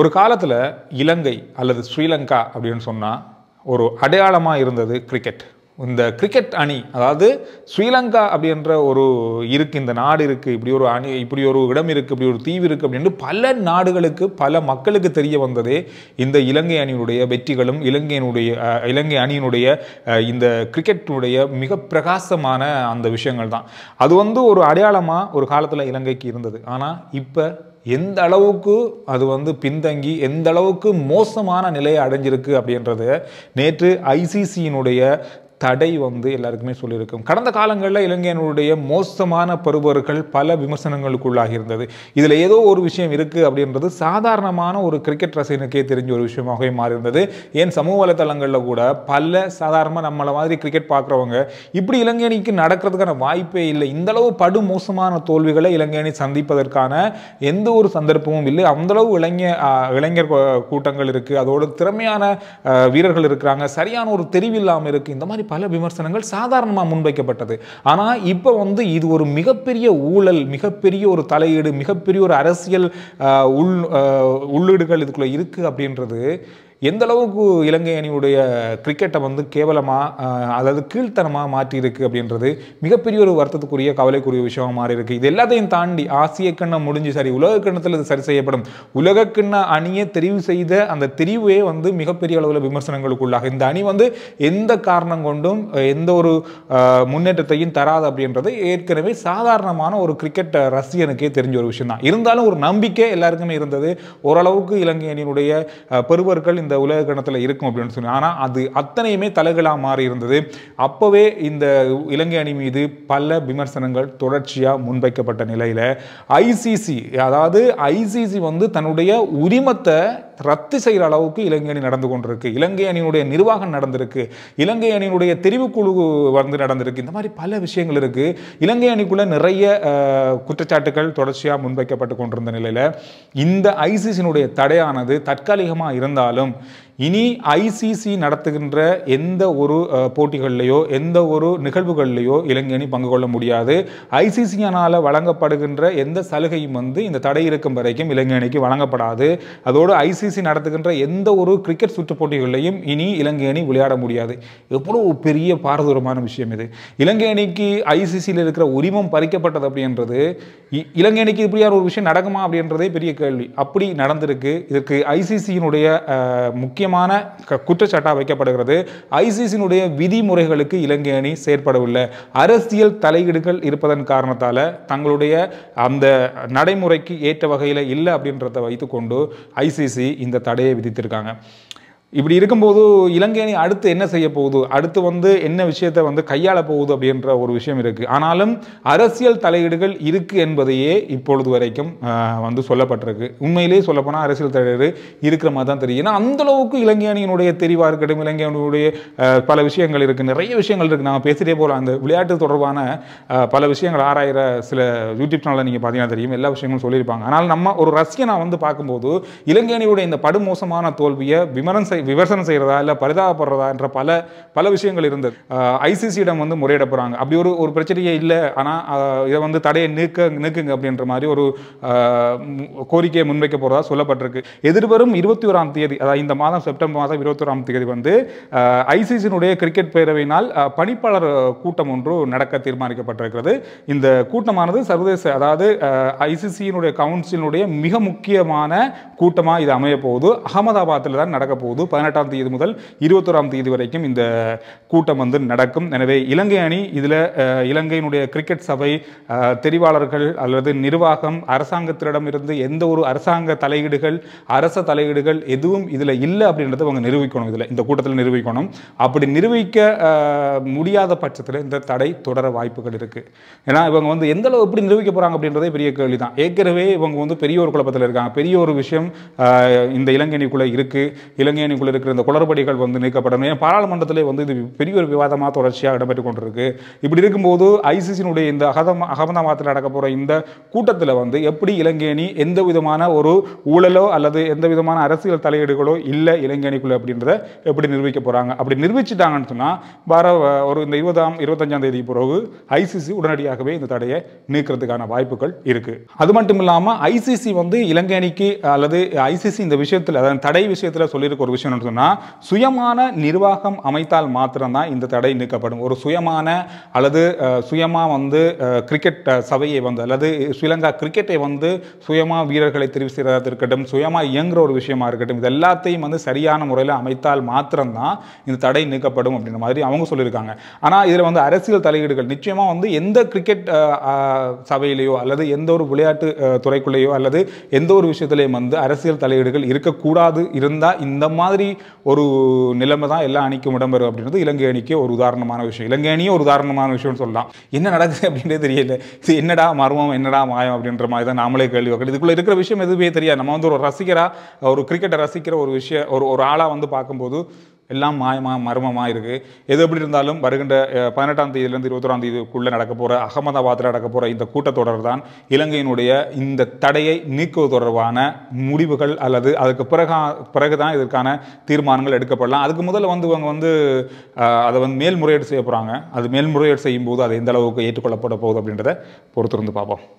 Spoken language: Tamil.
ஒரு காலத்தில் இலங்கை அல்லது ஸ்ரீலங்கா அப்படின்னு சொன்னால் ஒரு அடையாளமாக இருந்தது கிரிக்கெட் இந்த கிரிக்கெட் அணி அதாவது ஸ்ரீலங்கா அப்படின்ற ஒரு இருக்குது இந்த நாடு இருக்குது இப்படி ஒரு அணி இப்படி ஒரு இடம் இருக்குது இப்படி ஒரு தீவு இருக்குது அப்படின்ட்டு பல நாடுகளுக்கு பல மக்களுக்கு தெரிய வந்ததே இந்த இலங்கை அணியினுடைய வெற்றிகளும் இலங்கையினுடைய இலங்கை அணியினுடைய இந்த கிரிக்கெட்டினுடைய மிக பிரகாசமான அந்த விஷயங்கள் தான் அது வந்து ஒரு அடையாளமாக ஒரு காலத்தில் இலங்கைக்கு இருந்தது ஆனால் இப்போ எந்த அளவுக்கு அது வந்து பின்தங்கி எந்த அளவுக்கு மோசமான நிலையை அடைஞ்சிருக்கு அப்படின்றது நேற்று ஐசிசியினுடைய தடை வந்து எல்லாருக்குமே சொல்லியிருக்கும் கடந்த காலங்களில் இளைஞர்களுடைய மோசமான பருவர்கள் பல விமர்சனங்களுக்குள்ளாகி இருந்தது இதில் ஏதோ ஒரு விஷயம் இருக்குது அப்படின்றது சாதாரணமான ஒரு கிரிக்கெட் ரசிகனுக்கே தெரிஞ்ச ஒரு விஷயமாகவே மாறி இருந்தது ஏன் சமூக வலைதளங்களில் கூட பல சாதாரணமாக நம்மளை மாதிரி கிரிக்கெட் பார்க்குறவங்க இப்படி இளைஞனிக்கு நடக்கிறதுக்கான வாய்ப்பே இல்லை இந்தளவு படு மோசமான தோல்விகளை இளைஞனி சந்திப்பதற்கான எந்த ஒரு சந்தர்ப்பமும் இல்லை அந்தளவு இளைஞ இளைஞர் கூட்டங்கள் இருக்குது அதோட திறமையான வீரர்கள் இருக்கிறாங்க சரியான ஒரு தெரிவில்லாமல் இருக்குது இந்த மாதிரி பல விமர்சனங்கள் சாதாரணமாக முன்வைக்கப்பட்டது ஆனால் இப்போ வந்து இது ஒரு மிகப்பெரிய ஊழல் மிகப்பெரிய ஒரு தலையீடு மிகப்பெரிய ஒரு அரசியல் உள் உள்ளீடுகள் இதுக்குள்ளே இருக்குது அப்படின்றது எந்த அளவுக்கு இலங்கை அணியுடைய கிரிக்கெட்டை வந்து கேவலமாக அதாவது கீழ்த்தனமாக மாற்றியிருக்கு அப்படின்றது மிகப்பெரிய ஒரு வருத்தத்துக்குரிய கவலைக்குரிய விஷயமாக மாறி இருக்குது இது எல்லாத்தையும் தாண்டி ஆசிய கண்ணை முடிஞ்சு சரி உலக கிண்ணத்தில் இது சரி செய்யப்படும் உலக கிண்ண அணியை தெரிவு செய்த அந்த தெரிவே வந்து மிகப்பெரிய அளவில் விமர்சனங்களுக்குள்ளாக இந்த அணி வந்து எந்த காரணம் கொண்டும் எந்த ஒரு முன்னேற்றத்தையும் தராது அப்படின்றது ஏற்கனவே சாதாரணமான ஒரு கிரிக்கெட் ரசிகனுக்கே தெரிஞ்ச ஒரு விஷயம் தான் இருந்தாலும் ஒரு நம்பிக்கை எல்லாருக்குமே இருந்தது ஓரளவுக்கு இலங்கை அணியினுடைய பெருவர்கள் இந்த இந்த உலக கணத்தில் இருக்கும் அப்படின்னு சொல்லி ஆனால் அது அத்தனையுமே தலைகளாக மாறி இருந்தது அப்போவே இந்த இலங்கை அணி மீது பல விமர்சனங்கள் தொடர்ச்சியாக முன்வைக்கப்பட்ட நிலையில் ஐசிசி அதாவது ஐசிசி வந்து தன்னுடைய உரிமத்தை ரத்து செய்கிற அளவுக்கு இலங்கை அணி நடந்து கொண்டிருக்கு இலங்கை அணியினுடைய நிர்வாகம் நடந்திருக்கு இலங்கை அணியினுடைய தெரிவுக்குழு வந்து நடந்திருக்கு இந்த மாதிரி பல விஷயங்கள் இருக்குது இலங்கை அணிக்குள்ளே நிறைய குற்றச்சாட்டுகள் தொடர்ச்சியாக முன்வைக்கப்பட்டு கொண்டிருந்த நிலையில் இந்த ஐசிசினுடைய தடையானது தற்காலிகமாக இருந்தாலும் இனி ஐசிசி நடத்துகின்ற எந்த ஒரு போட்டிகள்லையோ எந்த ஒரு நிகழ்வுகள்லையோ இலங்கை அணி பங்கு கொள்ள முடியாது ஐசிசியினால் வழங்கப்படுகின்ற எந்த சலுகையும் வந்து இந்த தடை இருக்கும் வரைக்கும் இலங்கை அணிக்கு வழங்கப்படாது அதோடு ஐசிசி நடத்துகின்ற எந்த ஒரு கிரிக்கெட் சுற்று போட்டிகள்லையும் இனி இலங்கை அணி விளையாட முடியாது எவ்வளோ பெரிய பாரதூரமான விஷயம் இது இலங்கை அணிக்கு ஐசிசியில் இருக்கிற உரிமம் பறிக்கப்பட்டது அப்படின்றது இலங்கை அணிக்கு இப்படியான ஒரு விஷயம் நடக்குமா அப்படின்றதே பெரிய கேள்வி அப்படி நடந்திருக்கு இதற்கு ஐசிசியினுடைய முக்கிய முக்கியமான குற்றச்சாட்டாக வைக்கப்படுகிறது ஐசிசியினுடைய விதிமுறைகளுக்கு இலங்கை அணி செயற்படவில்லை அரசியல் தலையீடுகள் இருப்பதன் காரணத்தால் தங்களுடைய அந்த நடைமுறைக்கு ஏற்ற வகையில் இல்லை அப்படின்றத வைத்துக்கொண்டு ஐசிசி இந்த தடையை விதித்திருக்காங்க இப்படி இருக்கும்போது இலங்கை அணி அடுத்து என்ன செய்ய போகுது அடுத்து வந்து என்ன விஷயத்தை வந்து கையாள போகுது அப்படின்ற ஒரு விஷயம் இருக்குது ஆனாலும் அரசியல் தலையீடுகள் இருக்குது என்பதையே இப்பொழுது வரைக்கும் வந்து சொல்லப்பட்டிருக்கு உண்மையிலேயே சொல்லப்போனால் அரசியல் தலையீடு இருக்கிற மாதிரி தான் தெரியும் ஏன்னா அளவுக்கு இலங்கை அணியினுடைய தெரிவாக இருக்கட்டும் இலங்கை அணியினுடைய பல விஷயங்கள் இருக்குது நிறைய விஷயங்கள் இருக்குது நாங்கள் பேசிகிட்டே போகலாம் அந்த விளையாட்டு தொடர்பான பல விஷயங்கள் ஆராயிற சில யூடியூப் சேனலில் நீங்கள் பார்த்தீங்கன்னா தெரியும் எல்லா விஷயங்களும் சொல்லியிருப்பாங்க ஆனால் நம்ம ஒரு ரஷ்யனாக வந்து பார்க்கும்போது இலங்கை அணியுடைய இந்த படுமோசமான தோல்வியை செய்ய விமர்சனம் செய்கிறதா இல்லை பரிதாபப்படுறதா என்ற பல பல விஷயங்கள் இருந்தது ஐசிசியிடம் வந்து முறையிட போகிறாங்க அப்படி ஒரு ஒரு பிரச்சனையே இல்லை ஆனால் இதை வந்து தடையை நீக்க நீக்குங்க அப்படின்ற மாதிரி ஒரு கோரிக்கையை முன்வைக்க போகிறதா சொல்லப்பட்டிருக்கு எதிர்வரும் இருபத்தி ஓராம் தேதி அதாவது இந்த மாதம் செப்டம்பர் மாதம் இருபத்தி ஓராம் தேதி வந்து ஐசிசியினுடைய கிரிக்கெட் பேரவையினால் பணிப்பாளர் கூட்டம் ஒன்று நடக்க தீர்மானிக்கப்பட்டிருக்கிறது இந்த கூட்டமானது சர்வதேச அதாவது ஐசிசியினுடைய கவுன்சிலினுடைய மிக முக்கியமான கூட்டமாக இது அமையப்போகுது அகமதாபாத்தில் தான் நடக்க போகுது பதினெட்டாம் தேதி முதல் இருபத்தோராம் தேதி வரைக்கும் இந்த கூட்டம் வந்து நடக்கும் எனவே இலங்கை அணி இதில் இலங்கையினுடைய கிரிக்கெட் சபை தெரிவாளர்கள் அல்லது நிர்வாகம் அரசாங்கத்திடமிருந்து எந்த ஒரு அரசாங்க தலையீடுகள் அரச தலையீடுகள் எதுவும் இதில் இல்லை அப்படின்றத அவங்க நிரூபிக்கணும் இதில் இந்த கூட்டத்தில் நிரூபிக்கணும் அப்படி நிரூபிக்க முடியாத பட்சத்தில் இந்த தடை தொடர வாய்ப்புகள் இருக்குது ஏன்னா இவங்க வந்து எந்த அளவு எப்படி நிரூபிக்க போகிறாங்க அப்படின்றதே பெரிய கேள்வி தான் ஏற்கனவே இவங்க வந்து பெரிய ஒரு குழப்பத்தில் இருக்காங்க பெரிய ஒரு விஷயம் இந்த இலங்கை அணிக்குள்ளே இருக்குது இலங்கை கட்சிக்குள்ளே இருக்கிற இந்த குளறுபடிகள் வந்து நீக்கப்படணும் ஏன் பாராளுமன்றத்திலே வந்து இது பெரிய ஒரு விவாதமாக தொடர்ச்சியாக இடம்பெற்று கொண்டிருக்கு இப்படி இருக்கும்போது ஐசிசியினுடைய இந்த அகதம் அகமதாபாத்தில் நடக்க போகிற இந்த கூட்டத்தில் வந்து எப்படி இலங்கை எந்த விதமான ஒரு ஊழலோ அல்லது எந்த விதமான அரசியல் தலையீடுகளோ இல்லை இலங்கை அப்படின்றத எப்படி நிரூபிக்க போகிறாங்க அப்படி நிரூபிச்சிட்டாங்கன்னு சொன்னால் வர ஒரு இந்த இருபதாம் இருபத்தஞ்சாம் தேதி பிறகு ஐசிசி உடனடியாகவே இந்த தடையை நீக்கிறதுக்கான வாய்ப்புகள் இருக்குது அது மட்டும் இல்லாமல் ஐசிசி வந்து இலங்கை அணிக்கு அல்லது ஐசிசி இந்த விஷயத்தில் அதாவது தடை விஷயத்தில் சொல்லியிருக்க ஒரு விஷயம் என்ன சொன்னால் சுயமான நிர்வாகம் அமைத்தால் மாத்திரம்தான் இந்த தடை நீக்கப்படும் ஒரு சுயமான அல்லது சுயமாக வந்து கிரிக்கெட் சபையை வந்து அல்லது ஸ்ரீலங்கா கிரிக்கெட்டை வந்து சுயமாக வீரர்களை தெரிவு செய்கிறதாக இருக்கட்டும் சுயமாக இயங்குகிற ஒரு விஷயமா இருக்கட்டும் இது எல்லாத்தையும் வந்து சரியான முறையில் அமைத்தால் மாத்திரம்தான் இந்த தடை நீக்கப்படும் அப்படின்ற மாதிரி அவங்க சொல்லியிருக்காங்க ஆனால் இதில் வந்து அரசியல் தலையீடுகள் நிச்சயமாக வந்து எந்த கிரிக்கெட் சபையிலேயோ அல்லது எந்த ஒரு விளையாட்டு துறைக்குள்ளேயோ அல்லது எந்த ஒரு விஷயத்திலையும் வந்து அரசியல் தலையீடுகள் இருக்கக்கூடாது இருந்தால் இந்த மாதிரி மாதிரி ஒரு நிலைமை தான் எல்லா அணிக்கும் இடம்பெறும் அப்படின்றது இலங்கை அணிக்கு ஒரு உதாரணமான விஷயம் இலங்கை அணியும் ஒரு உதாரணமான விஷயம்னு சொல்லலாம் என்ன நடக்குது அப்படின்றே தெரியல இது என்னடா மர்மம் என்னடா மாயம் அப்படின்ற மாதிரி தான் நாமளே கேள்வி வைக்கிறது இதுக்குள்ளே இருக்கிற விஷயம் எதுவுமே தெரியாது நம்ம வந்து ஒரு ரசிகராக ஒரு கிரிக்கெட்டை ரசிக்கிற ஒரு விஷயம் ஒரு ஒரு ஆளாக வந்து பார்க்கும்போது எல்லாம் மாயமாக மர்மமாக இருக்குது எது எப்படி இருந்தாலும் வருகின்ற பதினெட்டாம் தேதியிலிருந்து இருபத்தோராம் தேதிக்குள்ளே நடக்க போகிற அகமதாபாத்தில் நடக்க போகிற இந்த கூட்டத்தொடர் தான் இலங்கையினுடைய இந்த தடையை நீக்குவது தொடர்பான முடிவுகள் அல்லது அதுக்கு பிறகா பிறகு தான் இதற்கான தீர்மானங்கள் எடுக்கப்படலாம் அதுக்கு முதல்ல வந்து இவங்க வந்து அதை வந்து மேல்முறையீடு செய்ய போகிறாங்க அது மேல்முறையீடு செய்யும் போது அது எந்த அளவுக்கு ஏற்றுக்கொள்ளப்பட போகுது அப்படின்றத பொறுத்திருந்து பார்ப்போம்